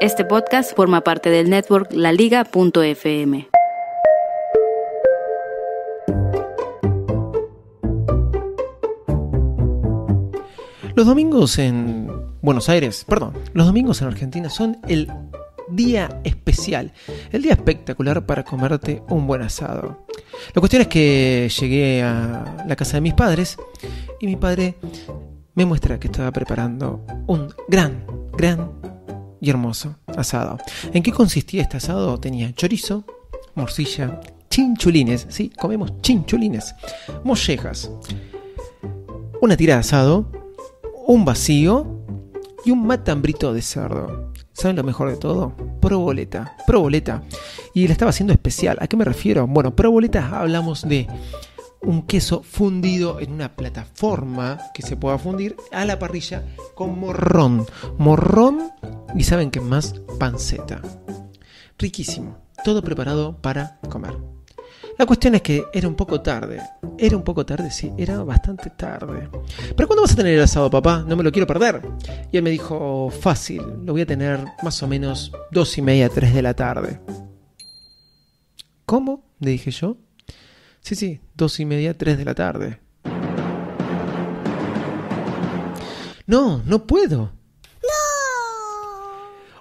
Este podcast forma parte del network laliga.fm. Los domingos en Buenos Aires, perdón, los domingos en Argentina son el día especial, el día espectacular para comerte un buen asado. La cuestión es que llegué a la casa de mis padres y mi padre me muestra que estaba preparando un gran, gran y hermoso asado. ¿En qué consistía este asado? Tenía chorizo, morcilla, chinchulines, sí, comemos chinchulines, mollejas, una tira de asado, un vacío y un matambrito de cerdo. ¿Saben lo mejor de todo? Proboleta, proboleta. Y la estaba haciendo especial. ¿A qué me refiero? Bueno, proboleta hablamos de un queso fundido en una plataforma que se pueda fundir a la parrilla con morrón. Morrón y saben qué más panceta. Riquísimo, todo preparado para comer. La cuestión es que era un poco tarde. Era un poco tarde, sí, era bastante tarde. Pero ¿cuándo vas a tener el asado, papá? No me lo quiero perder. Y él me dijo, fácil, lo voy a tener más o menos dos y media, tres de la tarde. ¿Cómo? Le dije yo. Sí, sí, dos y media, tres de la tarde. No, no puedo. No.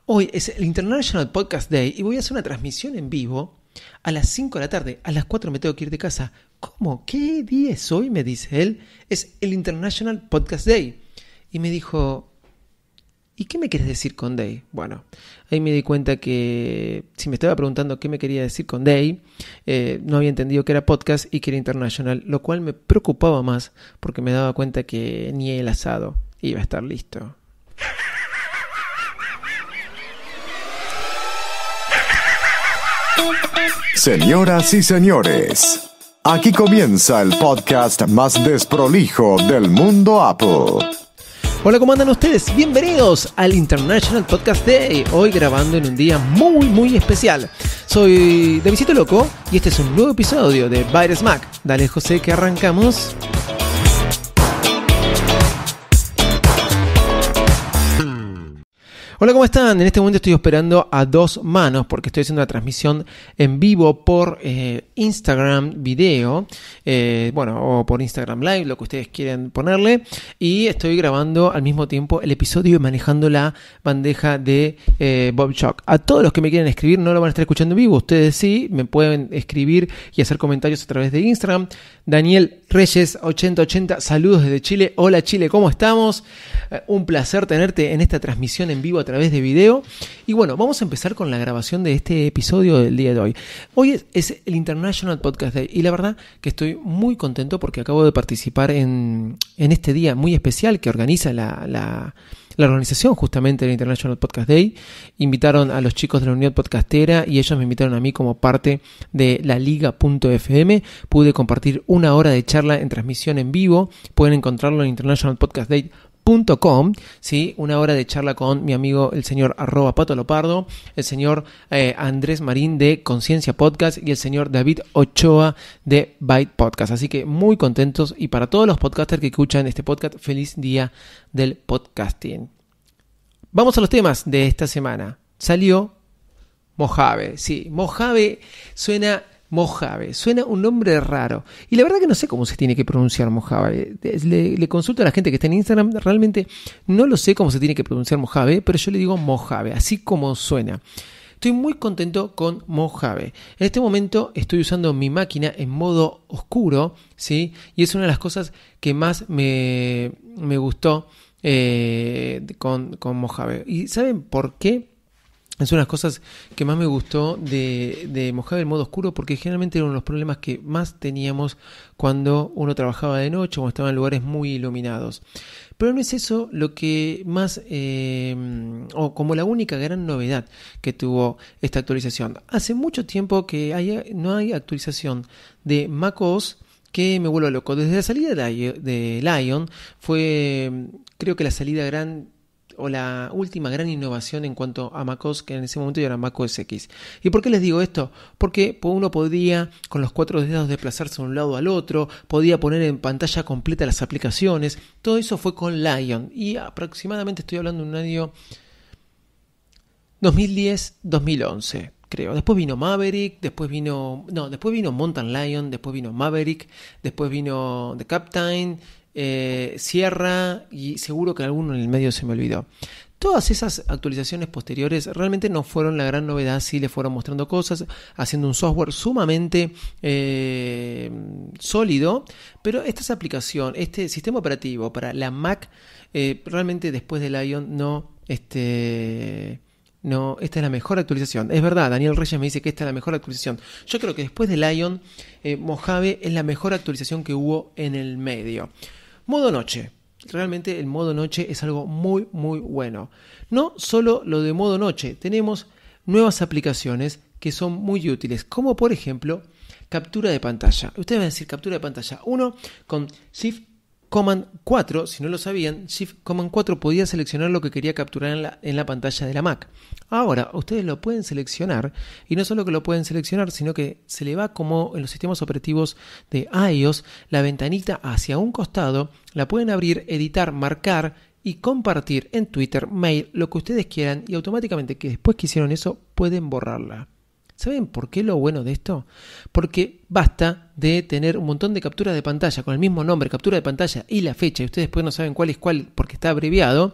Hoy es el International Podcast Day y voy a hacer una transmisión en vivo a las cinco de la tarde. A las cuatro me tengo que ir de casa. ¿Cómo? ¿Qué día es hoy? Me dice él. Es el International Podcast Day. Y me dijo, ¿Y qué me quieres decir con Day? Bueno, ahí me di cuenta que si me estaba preguntando qué me quería decir con Day, eh, no había entendido que era podcast y que era internacional, lo cual me preocupaba más porque me daba cuenta que ni el asado iba a estar listo. Señoras y señores, aquí comienza el podcast más desprolijo del mundo Apple. Hola, ¿cómo andan ustedes? Bienvenidos al International Podcast Day, hoy grabando en un día muy, muy especial. Soy Davidito Loco y este es un nuevo episodio de Virus Mac. Dale, José, que arrancamos. Hola, ¿cómo están? En este momento estoy esperando a dos manos porque estoy haciendo la transmisión en vivo por eh, Instagram video, eh, bueno, o por Instagram Live, lo que ustedes quieran ponerle. Y estoy grabando al mismo tiempo el episodio y manejando la bandeja de eh, Bob Shock. A todos los que me quieren escribir, no lo van a estar escuchando en vivo, ustedes sí, me pueden escribir y hacer comentarios a través de Instagram. Daniel Reyes 8080, saludos desde Chile. Hola Chile, ¿cómo estamos? un placer tenerte en esta transmisión en vivo través de video. Y bueno, vamos a empezar con la grabación de este episodio del día de hoy. Hoy es, el International Podcast Day y la verdad que estoy muy contento porque acabo de participar en, en este día muy especial que organiza la, la la organización justamente del International Podcast Day. Invitaron a los chicos de la Unión Podcastera y ellos me invitaron a mí como parte de la liga.fm. Pude compartir una hora de charla en transmisión en vivo. Pueden encontrarlo en International Podcast Day Com, ¿sí? una hora de charla con mi amigo el señor arroba Pato Lopardo, el señor eh, Andrés Marín de Conciencia Podcast y el señor David Ochoa de Byte Podcast. Así que muy contentos y para todos los podcasters que escuchan este podcast, feliz día del podcasting. Vamos a los temas de esta semana. Salió Mojave, sí, Mojave suena Mojave. Suena un nombre raro. Y la verdad que no sé cómo se tiene que pronunciar Mojave. Le, consulto a la gente que está en Instagram. Realmente no lo sé cómo se tiene que pronunciar Mojave, pero yo le digo Mojave, así como suena. Estoy muy contento con Mojave. En este momento estoy usando mi máquina en modo oscuro, ¿sí? Y es una de las cosas que más me, gustó eh, con, con Mojave. ¿Y saben por qué? es una de las cosas que más me gustó de, de Mojave el modo oscuro, porque generalmente era uno de los problemas que más teníamos cuando uno trabajaba de noche o estaba en lugares muy iluminados. Pero no es eso lo que más, eh, o como la única gran novedad que tuvo esta actualización. Hace mucho tiempo que no hay actualización de macOS que me vuelva loco. Desde la salida de Lion fue, creo que la salida gran o la última gran innovación en cuanto a MacOS, que en ese momento ya era MacOS X. ¿Y por qué les digo esto? Porque uno podía con los cuatro dedos desplazarse de un lado al otro, podía poner en pantalla completa las aplicaciones, todo eso fue con Lion y aproximadamente estoy hablando de un año 2010-2011 creo. Después vino Maverick, después vino. No, después vino Mountain Lion, después vino Maverick, después vino The Captain, eh, cierra y seguro que alguno en el medio se me olvidó. Todas esas actualizaciones posteriores realmente no fueron la gran novedad, si le fueron mostrando cosas, haciendo un software sumamente eh, sólido, pero esta aplicación, este sistema operativo para la Mac, eh, realmente después del Lion no... Este, no, esta es la mejor actualización. Es verdad, Daniel Reyes me dice que esta es la mejor actualización. Yo creo que después de Lion, Mojave es la mejor actualización que hubo en el medio. Modo noche. Realmente el modo noche es algo muy, muy bueno. No solo lo de modo noche, tenemos nuevas aplicaciones que son muy útiles, como por ejemplo captura de pantalla. Ustedes van a decir captura de pantalla. 1 con Shift Command 4, si no lo sabían, Shift Command 4 podía seleccionar lo que quería capturar en la, pantalla de la Mac. Ahora, ustedes lo pueden seleccionar y no solo que lo pueden seleccionar, sino que se le va como en los sistemas operativos de iOS la ventanita hacia un costado, la pueden abrir, editar, marcar y compartir en Twitter, mail, lo que ustedes quieran y automáticamente que después que hicieron eso pueden borrarla. ¿Saben por qué lo bueno de esto? Porque basta de tener un montón de capturas de pantalla con el mismo nombre, captura de pantalla y la fecha, y ustedes después no saben cuál es cuál porque está abreviado,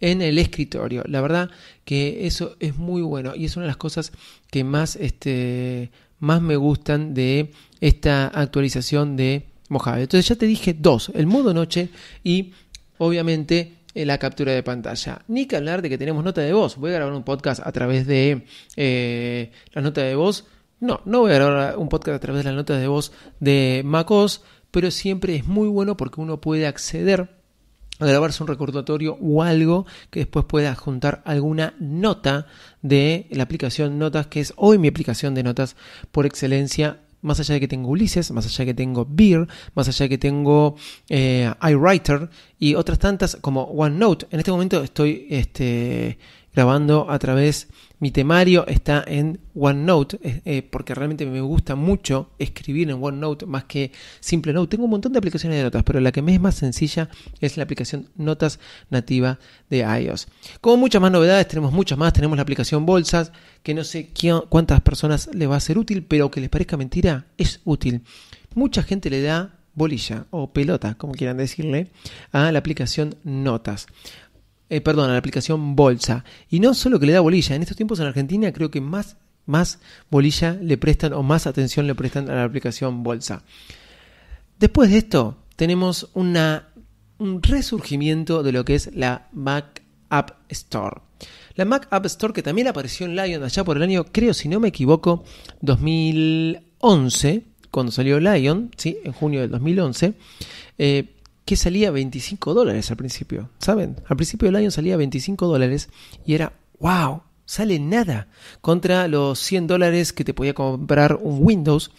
en el escritorio. La verdad que eso es muy bueno y es una de las cosas que más, este, más me gustan de esta actualización de Mojave. Entonces ya te dije dos, el modo noche y obviamente eh, la captura de pantalla. Ni que hablar de que tenemos nota de voz. Voy a grabar un podcast a través de eh, la nota de voz. No, no voy a grabar un podcast a través de la nota de voz de MacOS, pero siempre es muy bueno porque uno puede acceder a grabarse un recordatorio o algo que después pueda juntar alguna nota de la aplicación Notas, que es hoy mi aplicación de notas por excelencia más allá de que tengo Ulises, más allá de que tengo Beer, más allá de que tengo eh, iWriter y otras tantas como OneNote. En este momento estoy este, grabando a través. Mi temario está en OneNote, eh, porque realmente me gusta mucho escribir en OneNote más que Simple Note. Tengo un montón de aplicaciones de notas, pero la que me es más sencilla es la aplicación Notas nativa de iOS. Como muchas más novedades, tenemos muchas más. Tenemos la aplicación Bolsas, que no sé cuántas personas le va a ser útil, pero que les parezca mentira, es útil. Mucha gente le da bolilla o pelota, como quieran decirle, a la aplicación Notas. Eh, perdón, a la aplicación Bolsa. Y no solo que le da bolilla, en estos tiempos en Argentina creo que más, más bolilla le prestan o más atención le prestan a la aplicación Bolsa. Después de esto, tenemos una, un resurgimiento de lo que es la Mac App Store. La Mac App Store que también apareció en Lion allá por el año, creo si no me equivoco, 2011, cuando salió Lion, ¿sí? en junio del 2011 que salía 25 dólares al principio, ¿saben? Al principio del año salía 25 dólares y era, wow, sale nada contra los 100 dólares que te podía comprar un Windows.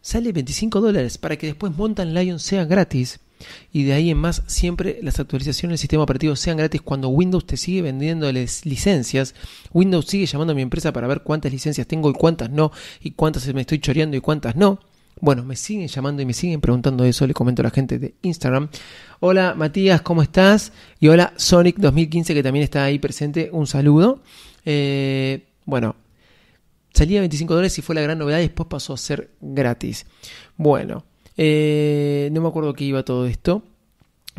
Sale 25 dólares para que después montan Lion sea gratis. Y de ahí en más, siempre las actualizaciones del sistema operativo sean gratis cuando Windows te sigue vendiendo licencias. Windows sigue llamando a mi empresa para ver cuántas licencias tengo y cuántas no, y cuántas me estoy choreando y cuántas no. Bueno, me siguen llamando y me siguen preguntando eso, le comento a la gente de Instagram. Hola Matías, ¿cómo estás? Y hola Sonic 2015 que también está ahí presente, un saludo. Eh, bueno, salía a 25 dólares y fue la gran novedad y después pasó a ser gratis. Bueno, eh, no me acuerdo qué iba todo esto.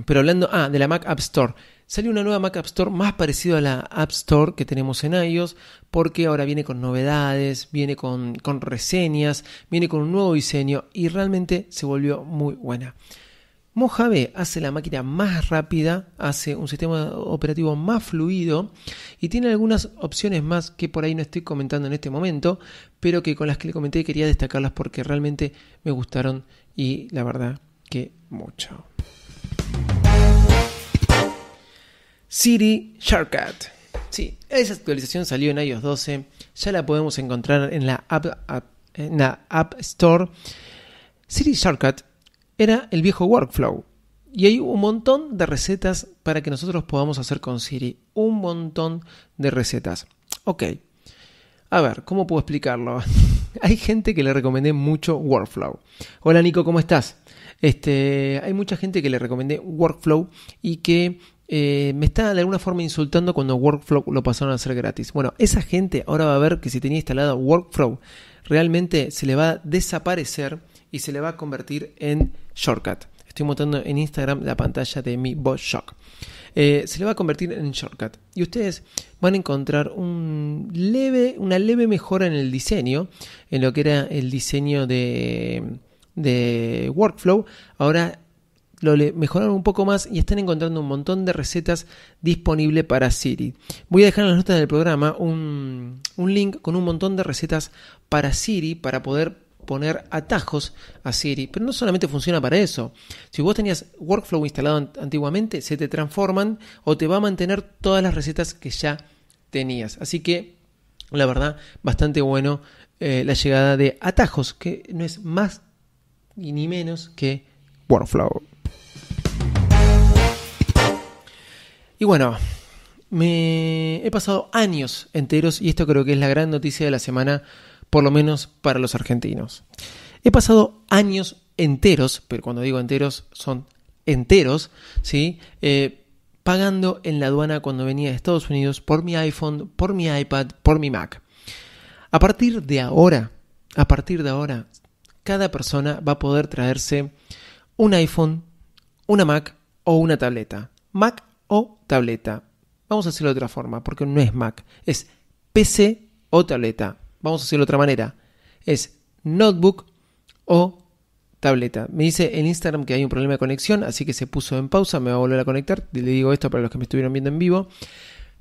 Pero hablando, ah, de la Mac App Store. Salió una nueva Mac App Store más parecida a la App Store que tenemos en iOS, porque ahora viene con novedades, viene con, con reseñas, viene con un nuevo diseño y realmente se volvió muy buena. Mojave hace la máquina más rápida, hace un sistema operativo más fluido y tiene algunas opciones más que por ahí no estoy comentando en este momento, pero que con las que le comenté quería destacarlas porque realmente me gustaron y la verdad que mucho. Siri Shortcut. Sí, esa actualización salió en iOS 12. Ya la podemos encontrar en la App, Store. Siri Shortcut era el viejo workflow. Y hay un montón de recetas para que nosotros podamos hacer con Siri. Un montón de recetas. Ok. A ver, ¿cómo puedo explicarlo? hay gente que le recomendé mucho Workflow. Hola Nico, ¿cómo estás? Este, hay mucha gente que le recomendé Workflow y que eh, me está de alguna forma insultando cuando Workflow lo pasaron a hacer gratis. Bueno, esa gente ahora va a ver que si tenía instalado Workflow, realmente se le va a desaparecer y se le va a convertir en shortcut. Estoy montando en Instagram la pantalla de mi Boss shock. Eh, se le va a convertir en shortcut. Y ustedes van a encontrar un leve, una leve mejora en el diseño, en lo que era el diseño de, de workflow. Ahora lo mejoraron un poco más y están encontrando un montón de recetas disponibles para Siri. Voy a dejar en las notas del programa un, link con un montón de recetas para Siri para poder poner atajos a Siri. Pero no solamente funciona para eso. Si vos tenías Workflow instalado antiguamente, se te transforman o te va a mantener todas las recetas que ya tenías. Así que, la verdad, bastante bueno eh, la llegada de atajos, que no es más ni menos que Workflow. Y bueno, me he pasado años enteros, y esto creo que es la gran noticia de la semana, por lo menos para los argentinos. He pasado años enteros, pero cuando digo enteros son enteros, ¿sí? Eh, pagando en la aduana cuando venía de Estados Unidos por mi iPhone, por mi iPad, por mi Mac. A partir de ahora, a partir de ahora, cada persona va a poder traerse un iPhone, una Mac o una tableta. Mac o tableta. Vamos a hacerlo de otra forma, porque no es Mac. Es PC o tableta. Vamos a hacerlo de otra manera. Es notebook o tableta. Me dice en Instagram que hay un problema de conexión, así que se puso en pausa, me va a volver a conectar. Le digo esto para los que me estuvieron viendo en vivo.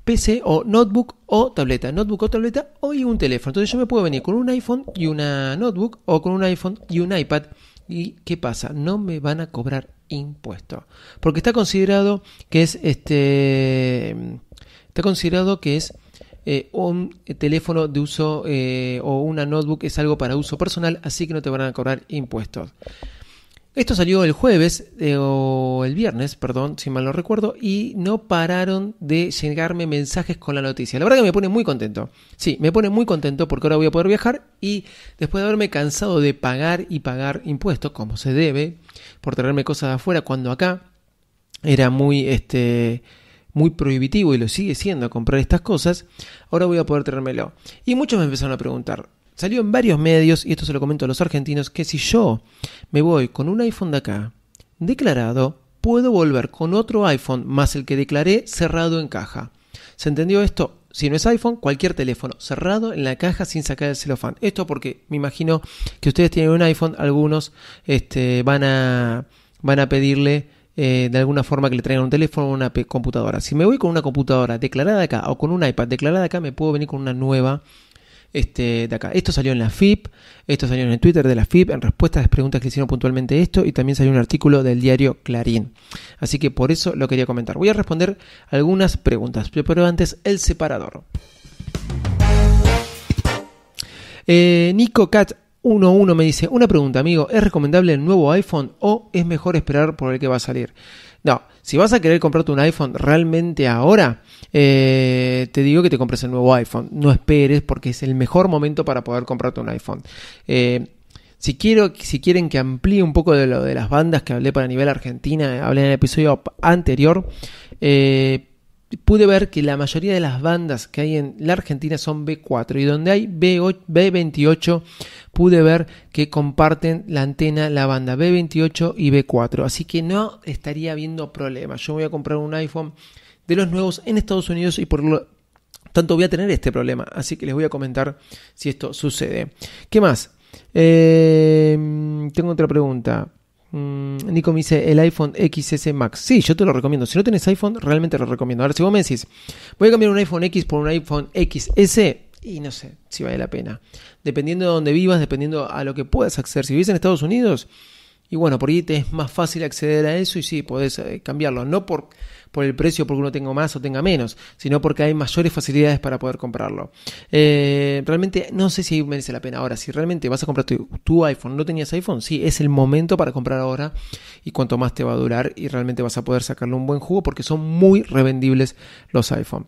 PC o notebook o tableta, notebook o tableta o un teléfono. Entonces yo me puedo venir con un iPhone y una notebook o con un iPhone y un iPad. ¿Y qué pasa? No me van a cobrar impuesto. Porque está considerado que es este. Está considerado que es eh, un teléfono de uso eh, o una notebook es algo para uso personal, así que no te van a cobrar impuestos. Esto salió el jueves, eh, o el viernes, perdón, si mal no recuerdo, y no pararon de llegarme mensajes con la noticia. La verdad que me pone muy contento. Sí, me pone muy contento porque ahora voy a poder viajar y después de haberme cansado de pagar y pagar impuestos, como se debe, por traerme cosas de afuera, cuando acá era muy, este, muy prohibitivo y lo sigue siendo comprar estas cosas, ahora voy a poder traérmelo. Y muchos me empezaron a preguntar, salió en varios medios, y esto se lo comento a los argentinos, que si yo me voy con un iPhone de acá declarado, puedo volver con otro iPhone más el que declaré cerrado en caja. ¿Se entendió esto? Si no es iPhone, cualquier teléfono cerrado en la caja sin sacar el celofán. Esto porque me imagino que ustedes tienen un iPhone, algunos este, van, a, van a pedirle eh, de alguna forma que le traigan un teléfono o una computadora. Si me voy con una computadora declarada acá o con un iPad declarada acá, me puedo venir con una nueva este, de acá. Esto salió en la FIP, esto salió en el Twitter de la FIP, en respuesta a las preguntas que hicieron puntualmente esto, y también salió un artículo del diario Clarín. Así que por eso lo quería comentar. Voy a responder algunas preguntas, pero antes el separador. Eh, Nico Cat 11 me dice, una pregunta amigo, ¿es recomendable el nuevo iPhone o es mejor esperar por el que va a salir? No, si vas a querer comprarte un iPhone realmente ahora, eh, te digo que te compres el nuevo iPhone. No esperes porque es el mejor momento para poder comprarte un iPhone. Eh, si, quiero, si quieren que amplíe un poco de lo de las bandas que hablé para nivel Argentina, hablé en el episodio anterior. Eh, pude ver que la mayoría de las bandas que hay en la Argentina son B4 y donde hay b 28 pude ver que comparten la antena la banda B28 y B4. Así que no estaría habiendo problemas. Yo voy a comprar un iPhone de los nuevos en Estados Unidos y por lo tanto voy a tener este problema. Así que les voy a comentar si esto sucede. ¿Qué más? Eh, tengo otra pregunta. Mm, Nico me dice el iPhone XS Max. Sí, yo te lo recomiendo. Si no tenés iPhone, realmente lo recomiendo. Ahora, si vos me decís, voy a cambiar un iPhone X por un iPhone XS, y no sé si vale la pena. Dependiendo de dónde vivas, dependiendo a lo que puedas acceder. Si vivís en Estados Unidos, y bueno, por ahí te es más fácil acceder a eso y sí, podés eh, cambiarlo. No por por el precio, porque uno tenga más o tenga menos, sino porque hay mayores facilidades para poder comprarlo. Eh, realmente no sé si merece la pena ahora. Si realmente vas a comprar tu, iPhone, no tenías iPhone, sí, es el momento para comprar ahora y cuanto más te va a durar y realmente vas a poder sacarle un buen jugo porque son muy revendibles los iPhone.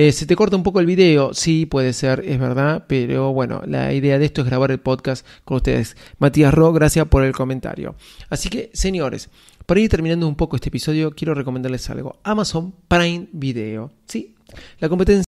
Eh, se te corta un poco el video, sí, puede ser, es verdad, pero bueno, la idea de esto es grabar el podcast con ustedes. Matías Ro, gracias por el comentario. Así que, señores, para ir terminando un poco este episodio, quiero recomendarles algo. Amazon Prime Video, sí, la competencia